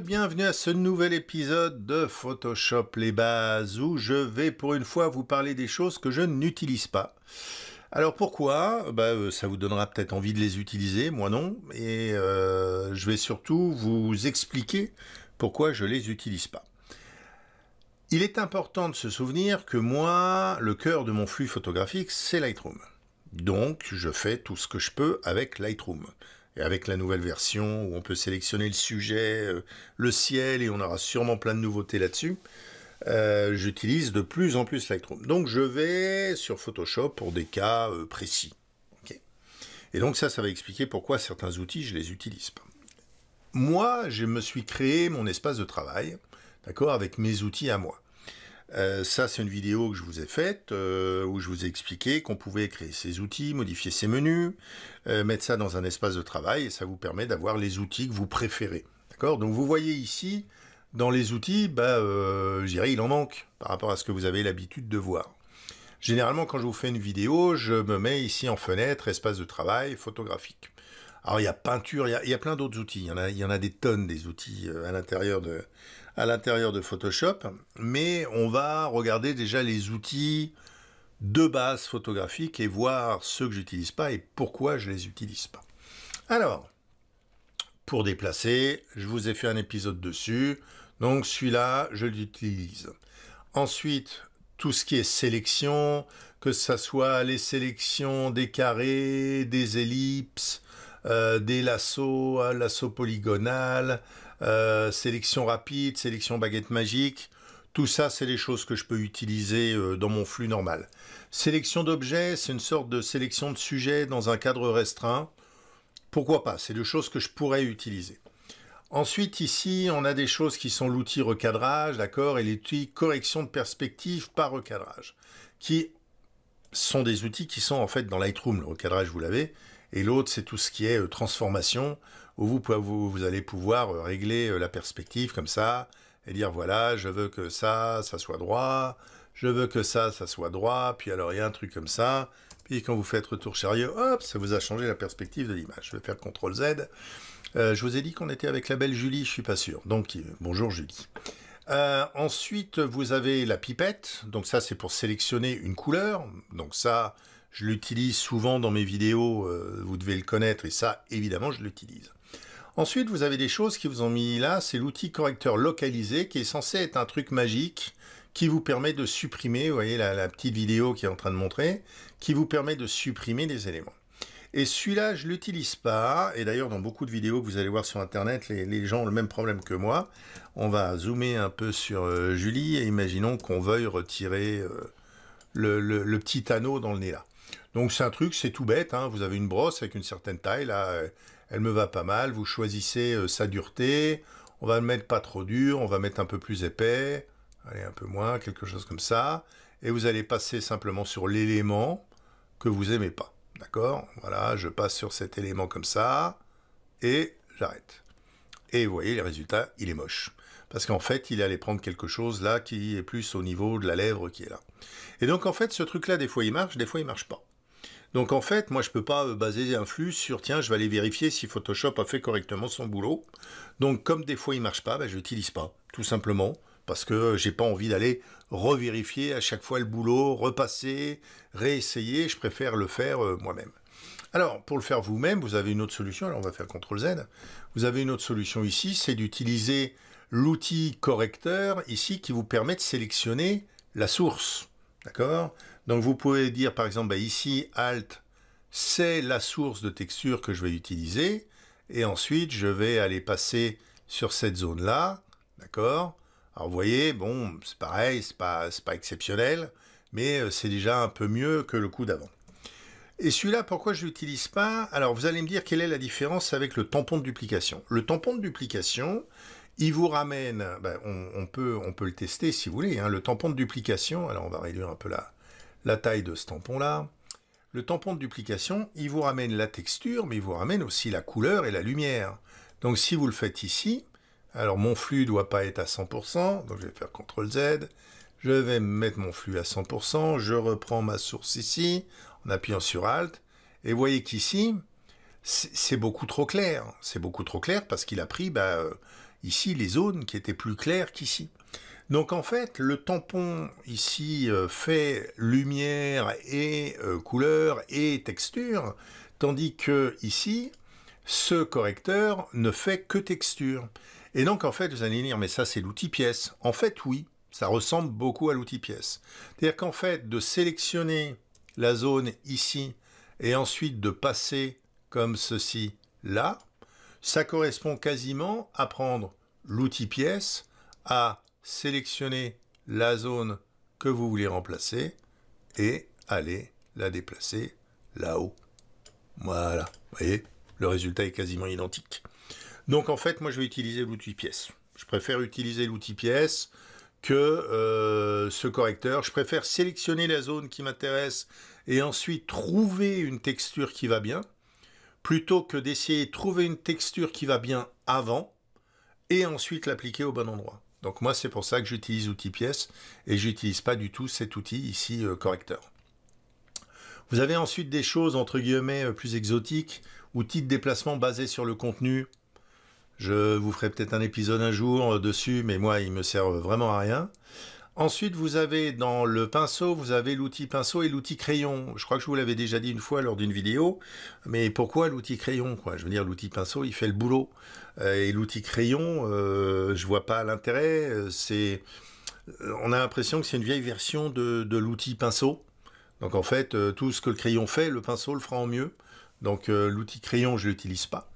bienvenue à ce nouvel épisode de Photoshop les bases où je vais pour une fois vous parler des choses que je n'utilise pas. Alors pourquoi bah, euh, Ça vous donnera peut-être envie de les utiliser, moi non, et euh, je vais surtout vous expliquer pourquoi je les utilise pas. Il est important de se souvenir que moi, le cœur de mon flux photographique, c'est Lightroom. Donc je fais tout ce que je peux avec Lightroom. Et avec la nouvelle version, où on peut sélectionner le sujet, euh, le ciel, et on aura sûrement plein de nouveautés là-dessus, euh, j'utilise de plus en plus Lightroom. Donc je vais sur Photoshop pour des cas euh, précis. Et donc ça, ça va expliquer pourquoi certains outils, je les utilise pas. Moi, je me suis créé mon espace de travail, d'accord, avec mes outils à moi. Euh, ça, c'est une vidéo que je vous ai faite euh, où je vous ai expliqué qu'on pouvait créer ses outils, modifier ses menus, euh, mettre ça dans un espace de travail et ça vous permet d'avoir les outils que vous préférez. D'accord Donc vous voyez ici, dans les outils, bah, je dirais il en manque par rapport à ce que vous avez l'habitude de voir. Généralement, quand je vous fais une vidéo, je me mets ici en fenêtre, espace de travail, photographique. Alors il y a peinture, il y a, plein d'autres outils. Il y, en a, des tonnes des outils euh, à l'intérieur de, Photoshop, mais on va regarder déjà les outils de base photographique et voir ceux que j'utilise pas et pourquoi je les utilise pas. Alors, pour déplacer, je vous ai fait un épisode dessus, donc celui-là, je l'utilise. Ensuite, tout ce qui est sélection, que ce soit les sélections des carrés, des ellipses, euh, des lassos, euh, lasso polygonal, euh, sélection rapide, sélection baguette magique. Tout ça, c'est les choses que je peux utiliser dans mon flux normal. Sélection d'objets, c'est une sorte de sélection de sujets dans un cadre restreint. Pourquoi pas C'est des choses que je pourrais utiliser. Ensuite, ici, on a des choses qui sont l'outil recadrage, d'accord, et l'outil correction de perspective par recadrage, qui sont des outils qui sont en fait dans Lightroom, le recadrage, vous l'avez, et l'autre c'est tout ce qui est euh, transformation, où vous, pouvez, vous, allez pouvoir euh, régler euh, la perspective comme ça, et dire voilà, je veux que ça, ça soit droit, je veux que ça, ça soit droit, puis alors il y a un truc comme ça, puis quand vous faites retour chariot, hop, ça vous a changé la perspective de l'image. Je vais faire contrôle Z. je vous ai dit qu'on était avec la belle Julie, je suis pas sûr. Donc bonjour Julie. ensuite, vous avez la pipette. Donc ça, c'est pour sélectionner une couleur. Donc ça, je l'utilise souvent dans mes vidéos, euh, vous devez le connaître, et ça, évidemment, je l'utilise. Ensuite, vous avez des choses qui vous ont mis là, c'est l'outil correcteur localisé qui est censé être un truc magique qui vous permet de supprimer, vous voyez la, petite vidéo qui est en train de montrer, qui vous permet de supprimer des éléments. Et celui-là, je l'utilise pas. Et d'ailleurs, dans beaucoup de vidéos que vous allez voir sur Internet, les, gens ont le même problème que moi. On va zoomer un peu sur euh, Julie et imaginons qu'on veuille retirer euh, le, petit anneau dans le nez là. Donc c'est un truc, c'est tout bête, hein. vous avez une brosse avec une certaine taille, là, euh, elle me va pas mal, vous choisissez euh, sa dureté, on va le mettre pas trop dur, on va mettre un peu plus épais, allez un peu moins, quelque chose comme ça, et vous allez passer simplement sur l'élément que vous aimez pas, d'accord Voilà, je passe sur cet élément comme ça, et j'arrête. Et vous voyez le résultat, il est moche. Parce qu'en fait, il est allé prendre quelque chose là qui est plus au niveau de la lèvre qui est là. Et donc en fait, ce truc-là, des fois il marche, des fois il marche pas. Donc en fait, moi je ne peux pas euh, baser un flux sur tiens, je vais aller vérifier si Photoshop a fait correctement son boulot. Donc comme des fois il marche pas, ben, je l'utilise pas, tout simplement parce que n'ai pas envie d'aller revérifier à chaque fois le boulot, repasser, réessayer, je préfère le faire euh, moi-même. Alors, pour le faire vous-même, vous avez une autre solution, alors on va faire CTRL Z, vous avez une autre solution ici, c'est d'utiliser l'outil correcteur ici qui vous permet de sélectionner la source, d'accord Donc vous pouvez dire par exemple, bah, ici, Alt, c'est la source de texture que je vais utiliser, et ensuite je vais aller passer sur cette zone-là, d'accord alors vous voyez, bon, c'est pareil, ce n'est pas exceptionnel, mais euh, c'est déjà un peu mieux que le coup d'avant. Et celui-là, pourquoi je ne l'utilise pas Alors, vous allez me dire quelle est la différence avec le tampon de duplication. Le tampon de duplication, il vous ramène, ben, on, peut, le tester si vous voulez, hein. le tampon de duplication, alors on va réduire un peu la taille de ce tampon-là. Le tampon de duplication, il vous ramène la texture, mais il vous ramène aussi la couleur et la lumière. Donc si vous le faites ici, alors mon flux ne doit pas être à 100%, donc je vais faire CTRL Z. Je vais mettre mon flux à 100%, je reprends ma source ici, en appuyant sur Alt. Et vous voyez qu'ici, c'est beaucoup trop clair. C'est beaucoup trop clair parce qu'il a pris bah, euh, ici les zones qui étaient plus claires qu'ici. Donc en fait, le tampon ici euh, fait lumière et euh, couleur et texture, tandis que ici, ce correcteur ne fait que texture. Et donc, en fait, vous allez dire, mais ça, c'est l'outil pièce. En fait, oui, ça ressemble beaucoup à l'outil pièce. C'est-à-dire qu'en fait, de sélectionner la zone ici et ensuite de passer comme ceci là, ça correspond quasiment à prendre l'outil pièce, à sélectionner la zone que vous voulez remplacer et aller la déplacer là-haut. Voilà, vous voyez, le résultat est quasiment identique. Donc en fait, moi je vais utiliser l'outil pièce. Je préfère utiliser l'outil pièce que euh, ce correcteur. Je préfère sélectionner la zone qui m'intéresse et ensuite trouver une texture qui va bien, plutôt que d'essayer de trouver une texture qui va bien avant et ensuite l'appliquer au bon endroit. Donc moi, c'est pour ça que j'utilise l'outil pièce et je n'utilise pas du tout cet outil ici euh, correcteur. Vous avez ensuite des choses entre guillemets euh, plus exotiques, outils de déplacement basés sur le contenu, je vous ferai peut-être un épisode un jour euh, dessus, mais moi, il me sert euh, vraiment à rien. Ensuite, vous avez dans le pinceau, vous avez l'outil pinceau et l'outil crayon. Je crois que je vous l'avais déjà dit une fois lors d'une vidéo, mais pourquoi l'outil crayon quoi Je veux dire, l'outil pinceau, il fait le boulot. Euh, et l'outil crayon, je je vois pas l'intérêt. C'est, on a l'impression que c'est une vieille version de, l'outil pinceau. Donc en fait, tout ce que le crayon fait, le pinceau le fera en mieux. Donc l'outil crayon, je ne l'utilise pas.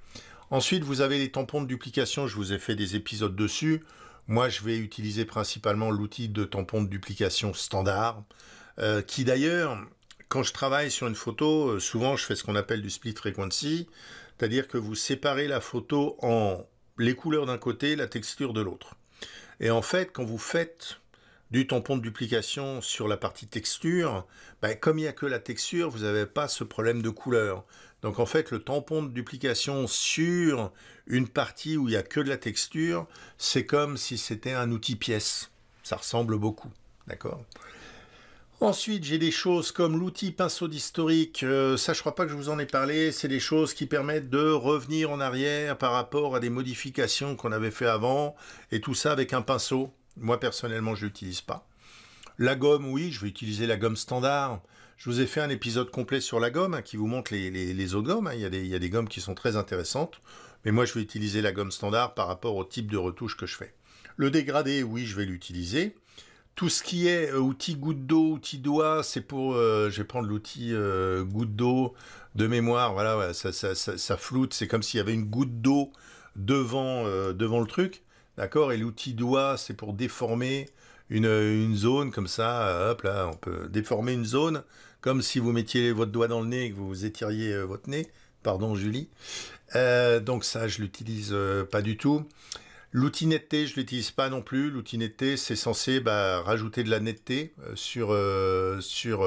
Ensuite, vous avez les tampons de duplication. Je vous ai fait des épisodes dessus. Moi, je vais utiliser principalement l'outil de tampon de duplication standard, euh, qui d'ailleurs, quand je travaille sur une photo, euh, souvent je fais ce qu'on appelle du split frequency, c'est-à-dire que vous séparez la photo en les couleurs d'un côté, la texture de l'autre. Et en fait, quand vous faites du tampon de duplication sur la partie texture, ben, comme il n'y a que la texture, vous n'avez pas ce problème de couleur. Donc en fait, le tampon de duplication sur une partie où il n'y a que de la texture, c'est comme si c'était un outil pièce. Ça ressemble beaucoup, d'accord Ensuite, j'ai des choses comme l'outil pinceau d'historique. Euh, ça, je crois pas que je vous en ai parlé. C'est des choses qui permettent de revenir en arrière par rapport à des modifications qu'on avait fait avant. Et tout ça avec un pinceau. Moi, personnellement, je l'utilise pas. La gomme, oui, je vais utiliser la gomme standard. Je vous ai fait un épisode complet sur la gomme hein, qui vous montre les, eaux hein. de Il, y a des, gommes qui sont très intéressantes. Mais moi, je vais utiliser la gomme standard par rapport au type de retouche que je fais. Le dégradé, oui, je vais l'utiliser. Tout ce qui est euh, outil goutte d'eau, outil doigt, c'est pour... Euh, je vais prendre l'outil euh, goutte d'eau de mémoire. Voilà, ça, floute. C'est comme s'il y avait une goutte d'eau devant, devant le truc. D'accord Et l'outil doigt, c'est pour déformer une, zone comme ça, euh, hop là, on peut déformer une zone, comme si vous mettiez votre doigt dans le nez et que vous étiriez euh, votre nez. Pardon Julie. Euh, donc ça, je l'utilise pas du tout. L'outil netteté, je l'utilise pas non plus. L'outil netteté, c'est censé bah, rajouter de la netteté sur, sur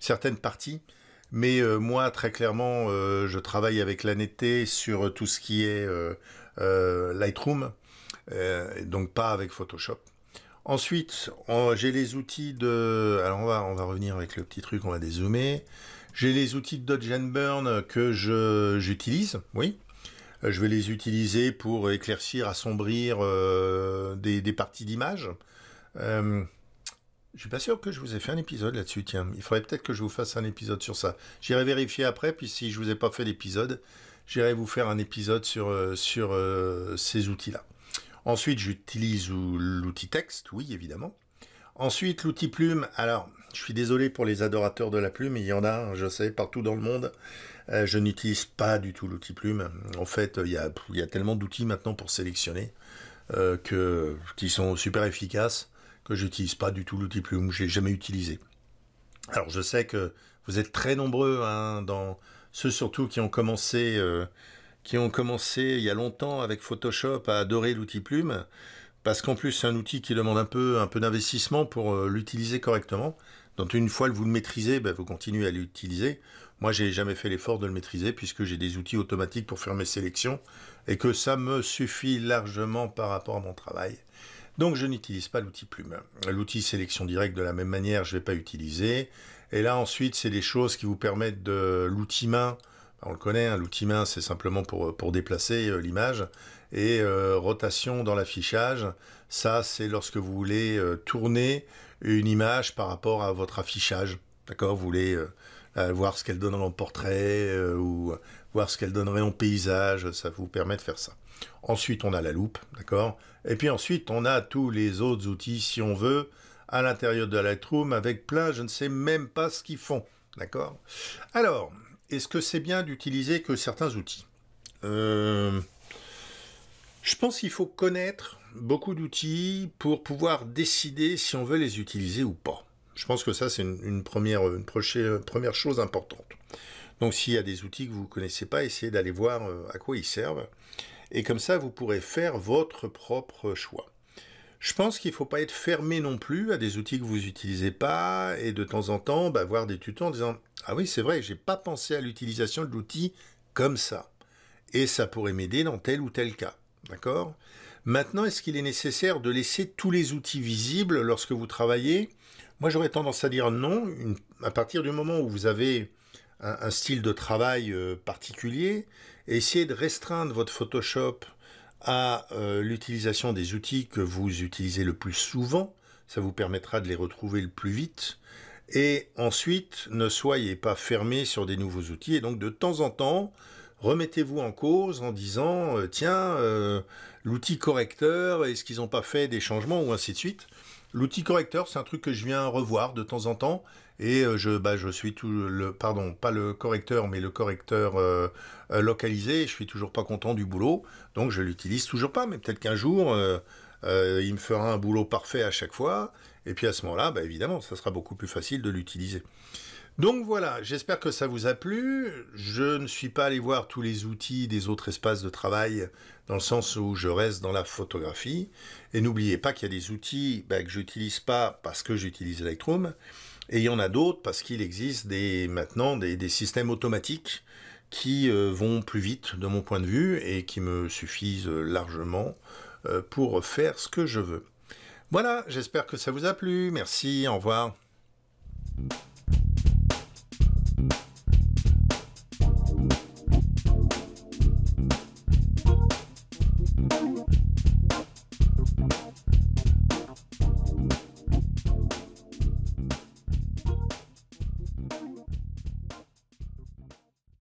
certaines parties. Mais moi, très clairement, je travaille avec la netteté sur tout ce qui est Lightroom, donc pas avec Photoshop. Ensuite, j'ai les outils de... Alors on va, on va revenir avec le petit truc, on va dézoomer. J'ai les outils de Dodge and Burn que j'utilise, oui. Euh, je vais les utiliser pour éclaircir, assombrir euh, des, parties d'image. Je euh, je suis pas sûr que je vous ai fait un épisode là-dessus, tiens. Il faudrait peut-être que je vous fasse un épisode sur ça. J'irai vérifier après, puis si je vous ai pas fait l'épisode, j'irai vous faire un épisode sur, sur ces outils-là. Ensuite, j'utilise l'outil texte, oui, évidemment. Ensuite, l'outil plume. Alors, je suis désolé pour les adorateurs de la plume, il y en a, je sais, partout dans le monde. Euh, je n'utilise pas du tout l'outil plume. En fait, il y a, tellement d'outils maintenant pour sélectionner euh, que, qui sont super efficaces que je n'utilise pas du tout l'outil plume. Je l'ai jamais utilisé. Alors, je sais que vous êtes très nombreux hein, dans ceux surtout qui ont commencé. Euh, qui ont commencé il y a longtemps avec Photoshop à adorer l'outil Plume, parce qu'en plus c'est un outil qui demande un peu, un peu d'investissement pour euh, l'utiliser correctement. Donc une fois que vous le maîtrisez, ben, vous continuez à l'utiliser. Moi, j'ai jamais fait l'effort de le maîtriser puisque j'ai des outils automatiques pour faire mes sélections et que ça me suffit largement par rapport à mon travail. Donc je n'utilise pas l'outil plume. L'outil sélection directe de la même manière, je ne vais pas utiliser. Et là ensuite, c'est des choses qui vous permettent de l'outil main on le connaît, hein, l'outil main, c'est simplement pour, euh, déplacer euh, l'image. Et euh, rotation dans l'affichage, ça, c'est lorsque vous voulez tourner une image par rapport à votre affichage. D'accord Vous voulez voir ce qu'elle donne en portrait ou voir ce qu'elle donnerait en paysage. Ça vous permet de faire ça. Ensuite, on a la loupe, d'accord Et puis ensuite, on a tous les autres outils, si on veut, à l'intérieur de Lightroom, avec plein, je ne sais même pas ce qu'ils font, d'accord Alors, est-ce que c'est bien d'utiliser que certains outils euh, Je pense qu'il faut connaître beaucoup d'outils pour pouvoir décider si on veut les utiliser ou pas. Je pense que ça, c'est une, première, une première chose importante. Donc s'il y a des outils que vous ne connaissez pas, essayez d'aller voir euh, à quoi ils servent. Et comme ça, vous pourrez faire votre propre choix. Je pense qu'il ne faut pas être fermé non plus à des outils que vous n'utilisez pas et de temps en temps bah, voir des tutos en disant Ah oui, c'est vrai, je n'ai pas pensé à l'utilisation de l'outil comme ça. Et ça pourrait m'aider dans tel ou tel cas. D'accord Maintenant, est-ce qu'il est nécessaire de laisser tous les outils visibles lorsque vous travaillez Moi, j'aurais tendance à dire non. à partir du moment où vous avez un, style de travail euh, particulier, essayez de restreindre votre Photoshop à euh, l'utilisation des outils que vous utilisez le plus souvent, ça vous permettra de les retrouver le plus vite. Et ensuite, ne soyez pas fermé sur des nouveaux outils. Et donc, de temps en temps, remettez-vous en cause en disant, euh, tiens, euh, l'outil correcteur, est-ce qu'ils n'ont pas fait des changements ou ainsi de suite. L'outil correcteur, c'est un truc que je viens revoir de temps en temps et euh, je, bah, je suis tout le, pardon, pas le correcteur, mais le correcteur euh, euh, localisé. Je suis toujours pas content du boulot, donc je l'utilise toujours pas. Mais peut-être qu'un jour, il me fera un boulot parfait à chaque fois. Et puis à ce moment-là, bah, évidemment, ça sera beaucoup plus facile de l'utiliser. Donc voilà, j'espère que ça vous a plu. Je ne suis pas allé voir tous les outils des autres espaces de travail dans le sens où je reste dans la photographie. Et n'oubliez pas qu'il y a des outils que bah, que j'utilise pas parce que j'utilise Lightroom et il y en a d'autres parce qu'il existe des, maintenant des, des systèmes automatiques qui euh, vont plus vite de mon point de vue et qui me suffisent euh, largement euh, pour faire ce que je veux. Voilà, j'espère que ça vous a plu. Merci, au revoir.